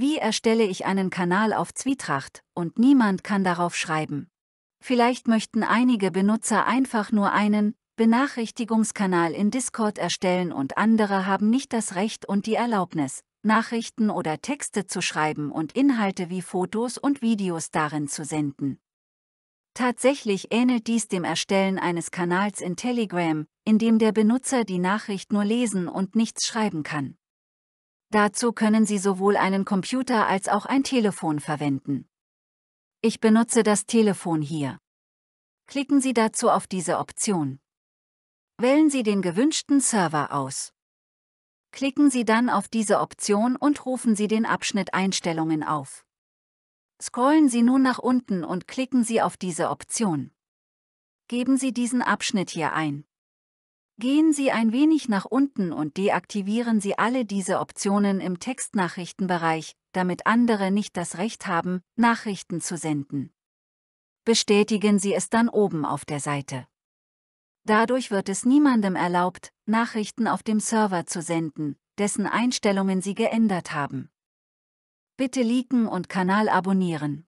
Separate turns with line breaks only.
Wie erstelle ich einen Kanal auf Zwietracht und niemand kann darauf schreiben? Vielleicht möchten einige Benutzer einfach nur einen Benachrichtigungskanal in Discord erstellen und andere haben nicht das Recht und die Erlaubnis, Nachrichten oder Texte zu schreiben und Inhalte wie Fotos und Videos darin zu senden. Tatsächlich ähnelt dies dem Erstellen eines Kanals in Telegram, in dem der Benutzer die Nachricht nur lesen und nichts schreiben kann. Dazu können Sie sowohl einen Computer als auch ein Telefon verwenden. Ich benutze das Telefon hier. Klicken Sie dazu auf diese Option. Wählen Sie den gewünschten Server aus. Klicken Sie dann auf diese Option und rufen Sie den Abschnitt Einstellungen auf. Scrollen Sie nun nach unten und klicken Sie auf diese Option. Geben Sie diesen Abschnitt hier ein. Gehen Sie ein wenig nach unten und deaktivieren Sie alle diese Optionen im Textnachrichtenbereich, damit andere nicht das Recht haben, Nachrichten zu senden. Bestätigen Sie es dann oben auf der Seite. Dadurch wird es niemandem erlaubt, Nachrichten auf dem Server zu senden, dessen Einstellungen Sie geändert haben. Bitte liken und Kanal abonnieren.